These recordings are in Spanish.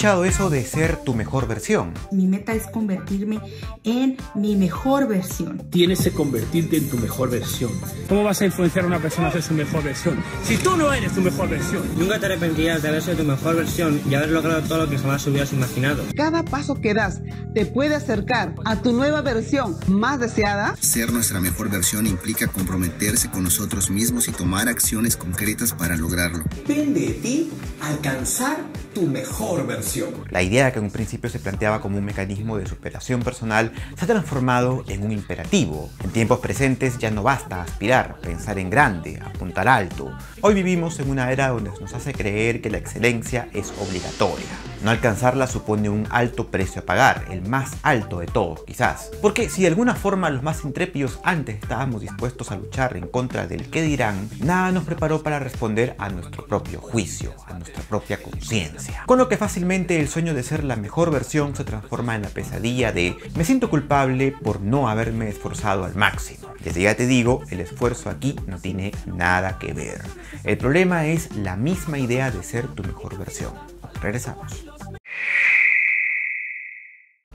escuchado eso de ser tu mejor versión? Mi meta es convertirme en mi mejor versión. Tienes que convertirte en tu mejor versión. ¿Cómo vas a influenciar a una persona a ser su mejor versión? Si tú no eres tu mejor versión. Nunca te arrepentirás de haber sido tu mejor versión y haber logrado todo lo que jamás hubieras imaginado. Cada paso que das te puede acercar a tu nueva versión más deseada. Ser nuestra mejor versión implica comprometerse con nosotros mismos y tomar acciones concretas para lograrlo. Depende de ti alcanzar tu mejor versión. La idea que en un principio se planteaba como un mecanismo de superación personal se ha transformado en un imperativo. En tiempos presentes ya no basta aspirar, pensar en grande, apuntar alto. Hoy vivimos en una era donde nos hace creer que la excelencia es obligatoria. No alcanzarla supone un alto precio a pagar, el más alto de todos quizás. Porque si de alguna forma los más intrépidos antes estábamos dispuestos a luchar en contra del que dirán, nada nos preparó para responder a nuestro propio juicio, a nuestra propia conciencia. Con lo que fácilmente el sueño de ser la mejor versión se transforma en la pesadilla de me siento culpable por no haberme esforzado al máximo. Desde ya te digo, el esfuerzo aquí no tiene nada que ver. El problema es la misma idea de ser tu mejor versión. Regresamos.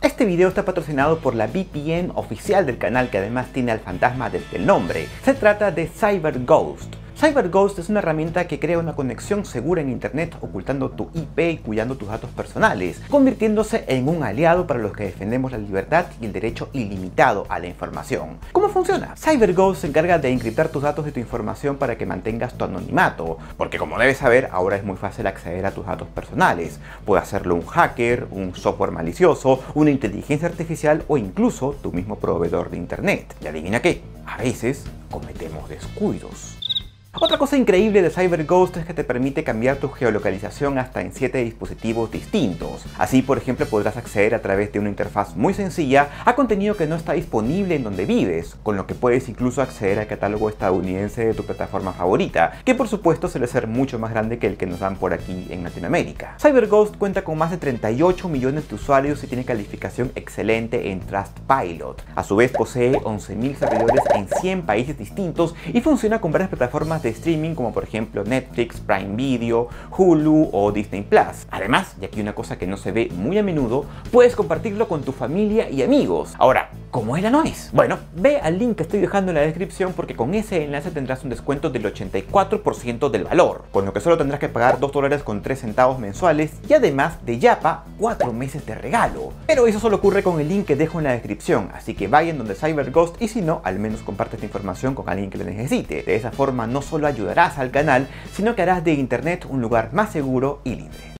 Este video está patrocinado por la VPN oficial del canal que además tiene al fantasma desde el nombre. Se trata de CyberGhost CyberGhost es una herramienta que crea una conexión segura en Internet ocultando tu IP y cuidando tus datos personales, convirtiéndose en un aliado para los que defendemos la libertad y el derecho ilimitado a la información. ¿Cómo funciona? CyberGhost se encarga de encriptar tus datos y tu información para que mantengas tu anonimato, porque como debes saber, ahora es muy fácil acceder a tus datos personales. Puede hacerlo un hacker, un software malicioso, una inteligencia artificial o incluso tu mismo proveedor de Internet. Y adivina qué, a veces cometemos descuidos. Otra cosa increíble de CyberGhost es que te permite cambiar tu geolocalización hasta en 7 dispositivos distintos. Así, por ejemplo, podrás acceder a través de una interfaz muy sencilla a contenido que no está disponible en donde vives, con lo que puedes incluso acceder al catálogo estadounidense de tu plataforma favorita, que por supuesto suele ser mucho más grande que el que nos dan por aquí en Latinoamérica. CyberGhost cuenta con más de 38 millones de usuarios y tiene calificación excelente en Trustpilot. A su vez posee 11.000 servidores en 100 países distintos y funciona con varias plataformas de streaming como por ejemplo Netflix, Prime Video, Hulu o Disney Plus. Además, y aquí una cosa que no se ve muy a menudo, puedes compartirlo con tu familia y amigos. Ahora, ¿Cómo es la es. Bueno, ve al link que estoy dejando en la descripción porque con ese enlace tendrás un descuento del 84% del valor, con lo que solo tendrás que pagar 2 dólares con 3 centavos mensuales y además de Yapa 4 meses de regalo. Pero eso solo ocurre con el link que dejo en la descripción, así que vayan donde CyberGhost y si no, al menos comparte esta información con alguien que lo necesite. De esa forma no solo ayudarás al canal, sino que harás de internet un lugar más seguro y libre.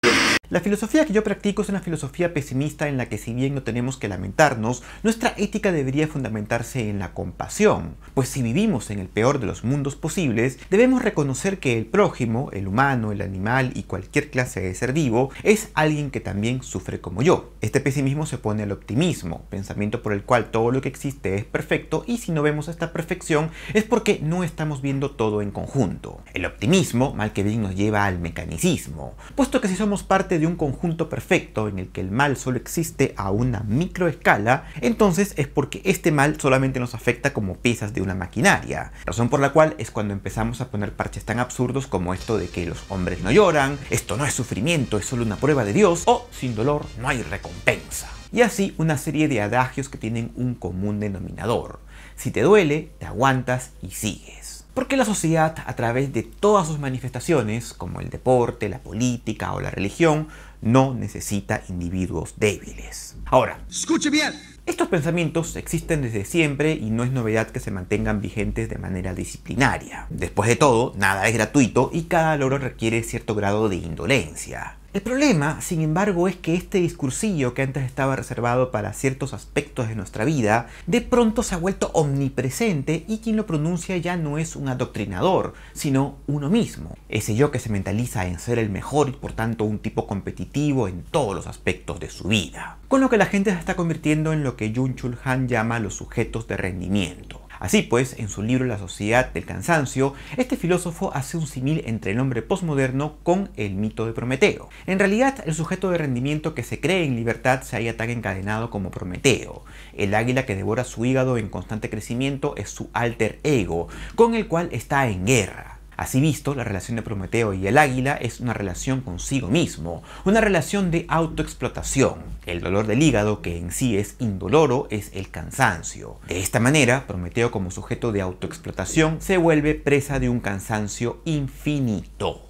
La filosofía que yo practico es una filosofía pesimista en la que si bien no tenemos que lamentarnos, nuestra ética debería fundamentarse en la compasión, pues si vivimos en el peor de los mundos posibles, debemos reconocer que el prójimo, el humano, el animal y cualquier clase de ser vivo, es alguien que también sufre como yo. Este pesimismo se pone al optimismo, pensamiento por el cual todo lo que existe es perfecto y si no vemos esta perfección es porque no estamos viendo todo en conjunto. El optimismo, mal que bien, nos lleva al mecanicismo, puesto que si somos parte de un conjunto perfecto en el que el mal solo existe a una microescala, entonces es porque este mal solamente nos afecta como piezas de una maquinaria. Razón por la cual es cuando empezamos a poner parches tan absurdos como esto de que los hombres no lloran, esto no es sufrimiento, es solo una prueba de Dios, o sin dolor no hay recompensa. Y así una serie de adagios que tienen un común denominador. Si te duele, te aguantas y sigues. Porque la sociedad, a través de todas sus manifestaciones, como el deporte, la política o la religión, no necesita individuos débiles. Ahora, escuche bien, estos pensamientos existen desde siempre y no es novedad que se mantengan vigentes de manera disciplinaria. Después de todo, nada es gratuito y cada logro requiere cierto grado de indolencia. El problema, sin embargo, es que este discursillo que antes estaba reservado para ciertos aspectos de nuestra vida, de pronto se ha vuelto omnipresente y quien lo pronuncia ya no es un adoctrinador, sino uno mismo. Ese yo que se mentaliza en ser el mejor y por tanto un tipo competitivo en todos los aspectos de su vida. Con lo que la gente se está convirtiendo en lo que Jung Chul Han llama los sujetos de rendimiento. Así pues, en su libro La sociedad del cansancio, este filósofo hace un simil entre el hombre posmoderno con el mito de Prometeo. En realidad, el sujeto de rendimiento que se cree en libertad se halla tan encadenado como Prometeo. El águila que devora su hígado en constante crecimiento es su alter ego, con el cual está en guerra. Así visto, la relación de Prometeo y el águila es una relación consigo mismo, una relación de autoexplotación. El dolor del hígado, que en sí es indoloro, es el cansancio. De esta manera, Prometeo como sujeto de autoexplotación se vuelve presa de un cansancio infinito.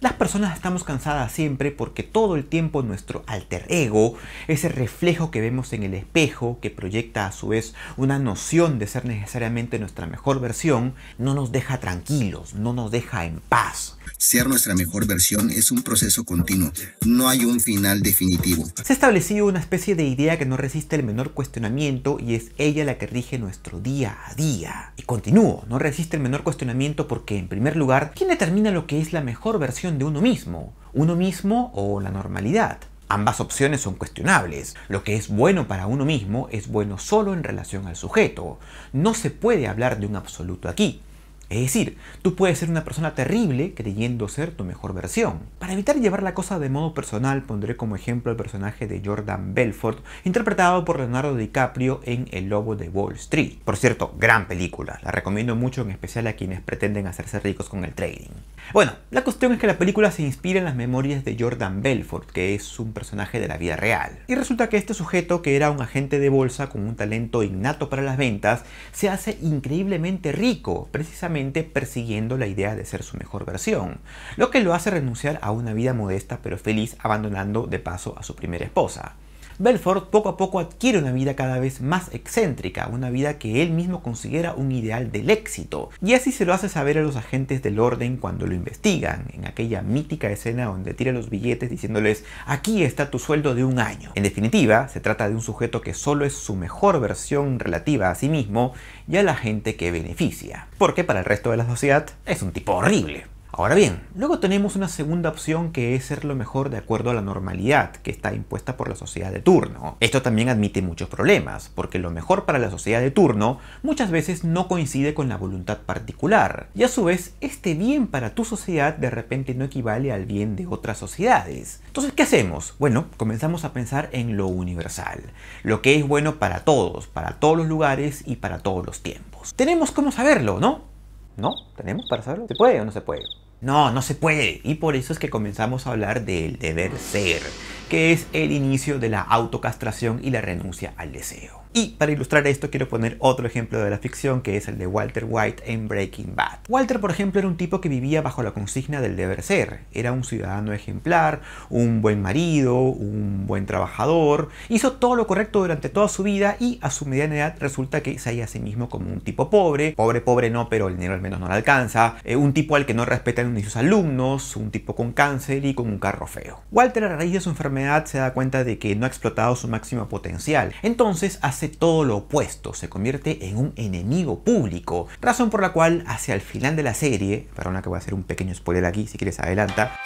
Las personas estamos cansadas siempre porque todo el tiempo nuestro alter ego, ese reflejo que vemos en el espejo, que proyecta a su vez una noción de ser necesariamente nuestra mejor versión, no nos deja tranquilos, no nos deja en paz. Ser nuestra mejor versión es un proceso continuo, no hay un final definitivo. Se ha establecido una especie de idea que no resiste el menor cuestionamiento y es ella la que rige nuestro día a día. Y continúo, no resiste el menor cuestionamiento porque en primer lugar, ¿quién determina lo que es la mejor versión de uno mismo, uno mismo o la normalidad. Ambas opciones son cuestionables. Lo que es bueno para uno mismo es bueno solo en relación al sujeto. No se puede hablar de un absoluto aquí. Es decir, tú puedes ser una persona terrible creyendo ser tu mejor versión. Para evitar llevar la cosa de modo personal, pondré como ejemplo el personaje de Jordan Belfort, interpretado por Leonardo DiCaprio en El Lobo de Wall Street. Por cierto, gran película, la recomiendo mucho en especial a quienes pretenden hacerse ricos con el trading. Bueno, la cuestión es que la película se inspira en las memorias de Jordan Belfort, que es un personaje de la vida real. Y resulta que este sujeto, que era un agente de bolsa con un talento innato para las ventas, se hace increíblemente rico, precisamente persiguiendo la idea de ser su mejor versión, lo que lo hace renunciar a una vida modesta pero feliz abandonando de paso a su primera esposa. Belfort poco a poco adquiere una vida cada vez más excéntrica, una vida que él mismo considera un ideal del éxito, y así se lo hace saber a los agentes del orden cuando lo investigan, en aquella mítica escena donde tira los billetes diciéndoles aquí está tu sueldo de un año. En definitiva, se trata de un sujeto que solo es su mejor versión relativa a sí mismo y a la gente que beneficia, porque para el resto de la sociedad es un tipo horrible. Ahora bien, luego tenemos una segunda opción que es ser lo mejor de acuerdo a la normalidad que está impuesta por la sociedad de turno. Esto también admite muchos problemas, porque lo mejor para la sociedad de turno muchas veces no coincide con la voluntad particular, y a su vez este bien para tu sociedad de repente no equivale al bien de otras sociedades. Entonces, ¿qué hacemos? Bueno, comenzamos a pensar en lo universal, lo que es bueno para todos, para todos los lugares y para todos los tiempos. Tenemos cómo saberlo, ¿no? ¿No? ¿Tenemos para saberlo? ¿Se puede o no se puede? No, no se puede. Y por eso es que comenzamos a hablar del deber ser, que es el inicio de la autocastración y la renuncia al deseo. Y para ilustrar esto quiero poner otro ejemplo de la ficción que es el de Walter White en Breaking Bad. Walter, por ejemplo, era un tipo que vivía bajo la consigna del deber ser. Era un ciudadano ejemplar, un buen marido, un buen trabajador. Hizo todo lo correcto durante toda su vida y a su mediana edad resulta que se halla a sí mismo como un tipo pobre. Pobre, pobre no, pero el dinero al menos no le alcanza. Eh, un tipo al que no respetan ni sus alumnos, un tipo con cáncer y con un carro feo. Walter a raíz de su enfermedad se da cuenta de que no ha explotado su máximo potencial. Entonces, todo lo opuesto, se convierte en un enemigo público, razón por la cual hacia el final de la serie, para una que voy a hacer un pequeño spoiler aquí, si quieres adelanta,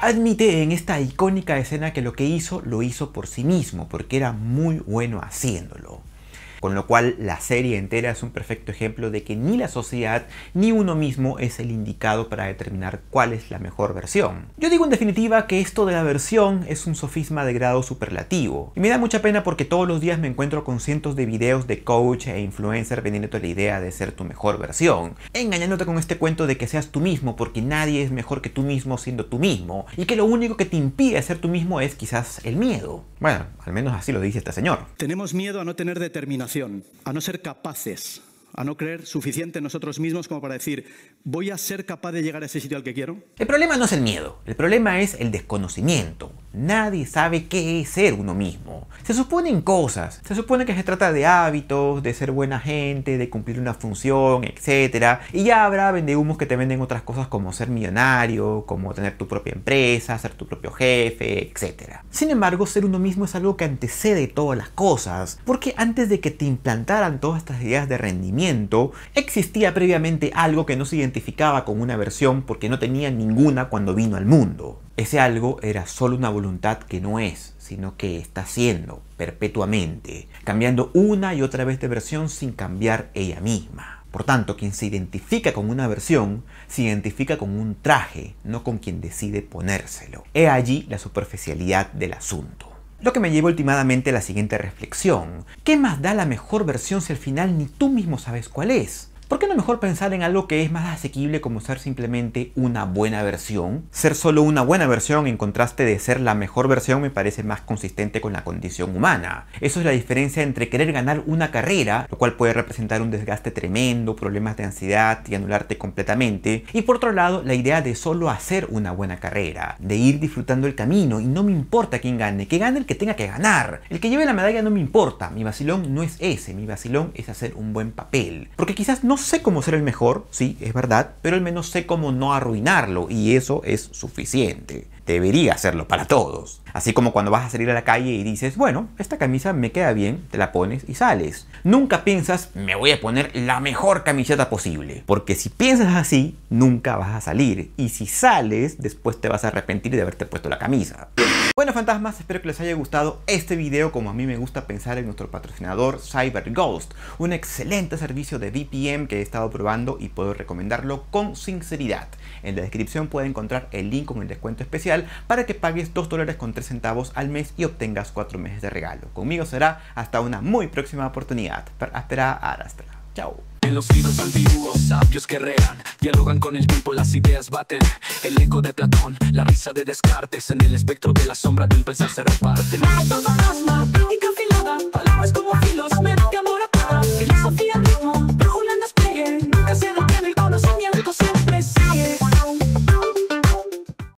admite en esta icónica escena que lo que hizo lo hizo por sí mismo, porque era muy bueno haciéndolo. Con lo cual la serie entera es un perfecto ejemplo de que ni la sociedad ni uno mismo es el indicado para determinar cuál es la mejor versión. Yo digo en definitiva que esto de la versión es un sofisma de grado superlativo. Y me da mucha pena porque todos los días me encuentro con cientos de videos de coach e influencer vendiéndote la idea de ser tu mejor versión engañándote con este cuento de que seas tú mismo, porque nadie es mejor que tú mismo siendo tú mismo, y que lo único que te impide ser tú mismo es quizás el miedo. Bueno, al menos así lo dice este señor. Tenemos miedo a no tener determinación, a no ser capaces, a no creer suficiente en nosotros mismos como para decir, voy a ser capaz de llegar a ese sitio al que quiero. El problema no es el miedo, el problema es el desconocimiento. Nadie sabe qué es ser uno mismo. Se suponen cosas. Se supone que se trata de hábitos, de ser buena gente, de cumplir una función, etc. Y ya habrá vendehumos que te venden otras cosas como ser millonario, como tener tu propia empresa, ser tu propio jefe, etc. Sin embargo, ser uno mismo es algo que antecede todas las cosas. Porque antes de que te implantaran todas estas ideas de rendimiento, existía previamente algo que no se identificaba con una versión porque no tenía ninguna cuando vino al mundo. Ese algo era solo una voluntad que no es, sino que está siendo perpetuamente, cambiando una y otra vez de versión sin cambiar ella misma. Por tanto, quien se identifica con una versión, se identifica con un traje, no con quien decide ponérselo. He allí la superficialidad del asunto. Lo que me lleva últimamente a la siguiente reflexión. ¿Qué más da la mejor versión si al final ni tú mismo sabes cuál es? ¿Por qué no mejor pensar en algo que es más asequible como ser simplemente una buena versión? Ser solo una buena versión en contraste de ser la mejor versión me parece más consistente con la condición humana. Eso es la diferencia entre querer ganar una carrera, lo cual puede representar un desgaste tremendo, problemas de ansiedad y anularte completamente, y por otro lado la idea de solo hacer una buena carrera, de ir disfrutando el camino y no me importa quién gane, que gane el que tenga que ganar. El que lleve la medalla no me importa, mi vacilón no es ese, mi vacilón es hacer un buen papel. Porque quizás no sé cómo ser el mejor, sí, es verdad, pero al menos sé cómo no arruinarlo y eso es suficiente debería hacerlo para todos. Así como cuando vas a salir a la calle y dices, bueno, esta camisa me queda bien, te la pones y sales. Nunca piensas, me voy a poner la mejor camiseta posible. Porque si piensas así, nunca vas a salir. Y si sales, después te vas a arrepentir de haberte puesto la camisa. Bueno fantasmas, espero que les haya gustado este video como a mí me gusta pensar en nuestro patrocinador CyberGhost, un excelente servicio de VPN que he estado probando y puedo recomendarlo con sinceridad. En la descripción pueden encontrar el link con el descuento especial para que pagues 2 dólares con 3 centavos al mes y obtengas 4 meses de regalo. Conmigo será hasta una muy próxima oportunidad. Hasta arastra. Chao. En los libros antiguos, sabios que dialogan con el tiempo, las ideas baten. El eco de Platón, la risa de Descartes, en el espectro de la sombra del pensar se reparten. Más palabras como filos,